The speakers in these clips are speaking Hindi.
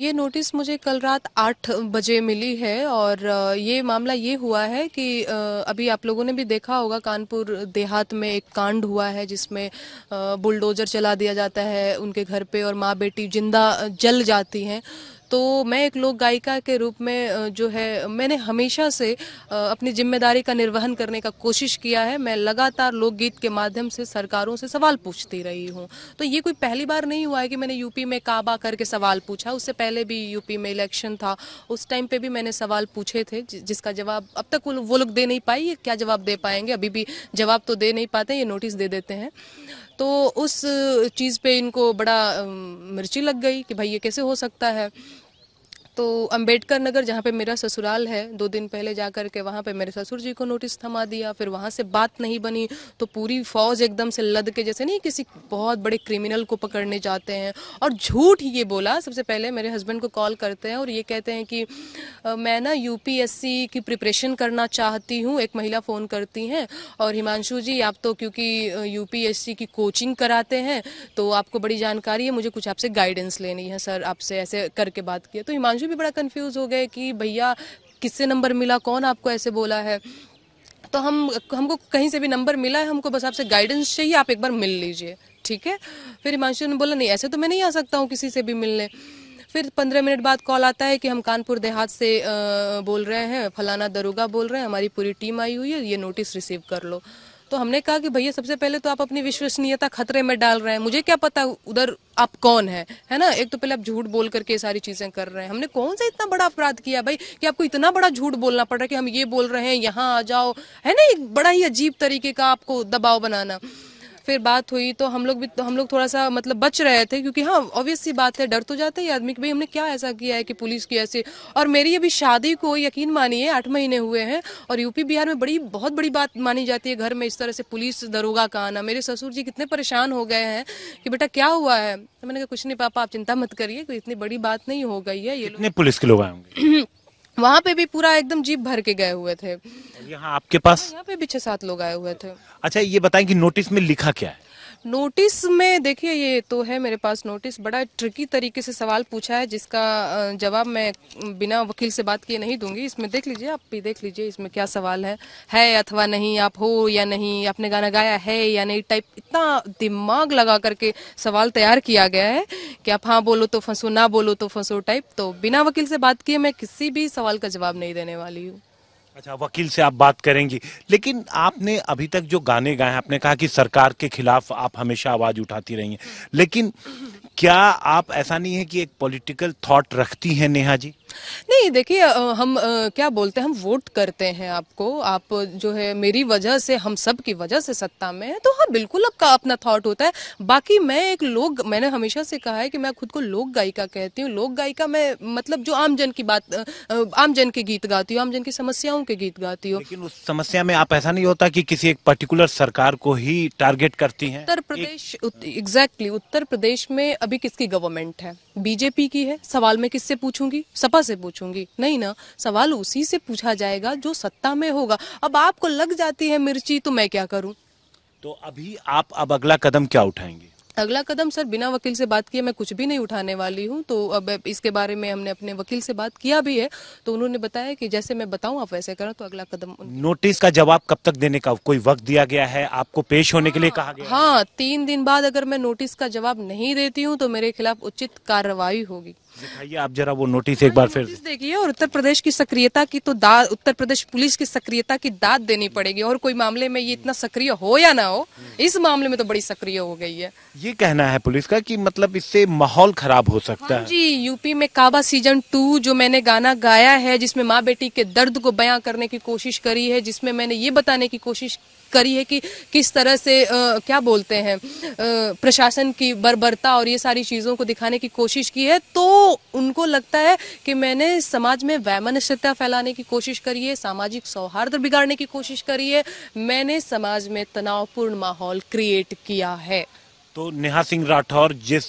ये नोटिस मुझे कल रात आठ बजे मिली है और ये मामला ये हुआ है कि अभी आप लोगों ने भी देखा होगा कानपुर देहात में एक कांड हुआ है जिसमें बुलडोजर चला दिया जाता है उनके घर पे और माँ बेटी जिंदा जल जाती हैं तो मैं एक लोक गायिका के रूप में जो है मैंने हमेशा से अपनी जिम्मेदारी का निर्वहन करने का कोशिश किया है मैं लगातार लोकगीत के माध्यम से सरकारों से सवाल पूछती रही हूँ तो ये कोई पहली बार नहीं हुआ है कि मैंने यूपी में काबा करके सवाल पूछा उससे पहले भी यूपी में इलेक्शन था उस टाइम पर भी मैंने सवाल पूछे थे जिसका जवाब अब तक वो लोग दे नहीं पाए क्या जवाब दे पाएंगे अभी भी जवाब तो दे नहीं पाते ये नोटिस दे देते हैं तो उस चीज़ पे इनको बड़ा मिर्ची लग गई कि भाई ये कैसे हो सकता है तो अंबेडकर नगर जहाँ पे मेरा ससुराल है दो दिन पहले जा कर के वहाँ पे मेरे ससुर जी को नोटिस थमा दिया फिर वहाँ से बात नहीं बनी तो पूरी फौज एकदम से लद के जैसे नहीं किसी बहुत बड़े क्रिमिनल को पकड़ने जाते हैं और झूठ ये बोला सबसे पहले मेरे हस्बैंड को कॉल करते हैं और ये कहते हैं कि मैं ना यू की प्रिपरेशन करना चाहती हूँ एक महिला फ़ोन करती हैं और हिमांशु जी आप तो क्योंकि यू की कोचिंग कराते हैं तो आपको बड़ी जानकारी है मुझे कुछ आपसे गाइडेंस लेनी है सर आपसे ऐसे करके बात की तो हिमांशु मुझे भी बड़ा कंफ्यूज हो गए कि भैया किससे नंबर मिला कौन आपको ऐसे बोला है तो हम हमको कहीं से भी नंबर मिला है हमको बस आपसे गाइडेंस चाहिए आप एक बार मिल लीजिए ठीक है फिर हिमांशु ने बोला नहीं ऐसे तो मैं नहीं आ सकता हूँ किसी से भी मिलने फिर पंद्रह मिनट बाद कॉल आता है कि हम कानपुर देहात से बोल रहे हैं फलाना दरोगा बोल रहे हैं हमारी पूरी टीम आई हुई है ये नोटिस रिसीव कर लो तो हमने कहा कि भैया सबसे पहले तो आप अपनी विश्वसनीयता खतरे में डाल रहे हैं मुझे क्या पता उधर आप कौन है है ना एक तो पहले आप झूठ बोल करके सारी चीजें कर रहे हैं हमने कौन सा इतना बड़ा अपराध किया भाई कि आपको इतना बड़ा झूठ बोलना पड़ रहा है कि हम ये बोल रहे हैं यहाँ आ जाओ है ना एक बड़ा ही अजीब तरीके का आपको दबाव बनाना फिर बात हुई तो हम लोग भी तो हम लोग थोड़ा सा मतलब बच रहे थे क्योंकि हाँ ऑब्वियस सी बात है डर तो जाता है आदमी कि भाई हमने क्या ऐसा किया है कि पुलिस की ऐसी और मेरी अभी शादी को यकीन मानिए आठ महीने हुए हैं और यूपी बिहार में बड़ी बहुत बड़ी बात मानी जाती है घर में इस तरह से पुलिस दरोगा का आना मेरे ससुर जी कितने परेशान हो गए हैं कि बेटा क्या हुआ है तो मैंने कहा कुछ नहीं पापा आप चिंता मत करिए कोई इतनी बड़ी बात नहीं हो गई है ये पुलिस के लोग आए वहाँ पे भी पूरा एकदम जीप भर के गए हुए थे यहाँ आपके पास यहाँ पे भी छह सात लोग आए हुए थे अच्छा ये बताएं कि नोटिस में लिखा क्या है नोटिस में देखिए ये तो है मेरे पास नोटिस बड़ा ट्रिकी तरीके से सवाल पूछा है जिसका जवाब मैं बिना वकील से बात किए नहीं दूंगी इसमें देख लीजिए आप भी देख लीजिए इसमें क्या सवाल है है अथवा नहीं आप हो या नहीं आपने गाना गाया है या नहीं टाइप इतना दिमाग लगा करके सवाल तैयार किया गया है कि आप हाँ बोलो तो फंसो ना बोलो तो फंसो टाइप तो बिना वकील से बात किए मैं किसी भी सवाल का जवाब नहीं देने वाली हूँ अच्छा वकील से आप बात करेंगी लेकिन आपने अभी तक जो गाने गाए हैं आपने कहा कि सरकार के खिलाफ आप हमेशा आवाज उठाती रही हैं लेकिन क्या आप ऐसा नहीं है कि एक पॉलिटिकल थॉट रखती हैं नेहा जी नहीं देखिए हम क्या बोलते हैं हम वोट करते हैं आपको आप जो है मेरी वजह से हम सब की वजह से सत्ता में है तो हाँ बिल्कुल आपका अपना थॉट होता है बाकी मैं एक लोग मैंने हमेशा से कहा है कि मैं खुद को लोक गायिका कहती हूँ लोक गायिका मैं मतलब जो आमजन की बात जन के गीत गाती हूँ आमजन की समस्याओं के गीत गाती हूँ लेकिन उस समस्या में आप ऐसा नहीं होता कि किसी एक पर्टिकुलर सरकार को ही टारगेट करती है उत्तर प्रदेश एग्जैक्टली उत्तर प्रदेश में अभी किसकी गवर्नमेंट है बीजेपी की है सवाल मैं किससे पूछूंगी सपा से पूछूंगी नहीं ना सवाल उसी से पूछा जाएगा जो सत्ता में होगा अब आपको लग जाती है मिर्ची तो मैं क्या करूं तो अभी आप अब अगला कदम क्या उठाएंगे अगला कदम सर बिना वकील से बात किए मैं कुछ भी नहीं उठाने वाली हूँ तो अब इसके बारे में हमने अपने वकील से बात किया भी है तो उन्होंने बताया कि जैसे मैं बताऊँ आप वैसे करें तो अगला कदम नोटिस का जवाब कब तक देने का कोई वक्त दिया गया है आपको पेश होने हाँ, के लिए कहा गया हाँ तीन दिन बाद अगर मैं नोटिस का जवाब नहीं देती हूँ तो मेरे खिलाफ उचित कार्रवाई होगी दिखाइए आप जरा वो नोटिस एक बार फिर देखिए और उत्तर प्रदेश की सक्रियता की तो दाद उत्तर प्रदेश पुलिस की सक्रियता की दाद देनी पड़ेगी और कोई मामले में ये इतना सक्रिय हो या ना हो इस मामले में तो बड़ी सक्रिय हो गई है ये कहना है पुलिस का कि मतलब इससे माहौल खराब हो सकता हाँ है जी यूपी में काबा सीजन टू जो मैंने गाना गाया है जिसमें माँ बेटी के दर्द को बयां करने की कोशिश करी है जिसमें मैंने ये बताने की कोशिश करी है कि किस तरह से आ, क्या बोलते हैं आ, प्रशासन की बर्बरता और ये सारी चीज़ों को दिखाने की कोशिश की है तो उनको लगता है कि मैंने समाज में वैमनस्यता फैलाने की कोशिश करी है सामाजिक सौहार्द बिगाड़ने की कोशिश करी है मैंने समाज में तनावपूर्ण माहौल क्रिएट किया है तो नेहा सिंह राठौर जिस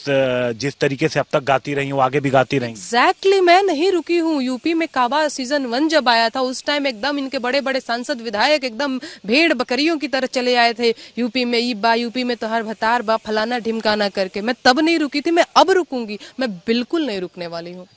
जिस तरीके से अब तक गाती रही वो आगे भी गाती रही एग्जैक्टली exactly, मैं नहीं रुकी हूँ यूपी में काबा सीजन वन जब आया था उस टाइम एकदम इनके बड़े बड़े सांसद विधायक एकदम भेड़ बकरियों की तरह चले आए थे यूपी में ई बा यूपी में तो हर भतार बा फलाना ढिमकाना करके मैं तब नहीं रुकी थी मैं अब रुकूंगी मैं बिल्कुल नहीं रुकने वाली हूँ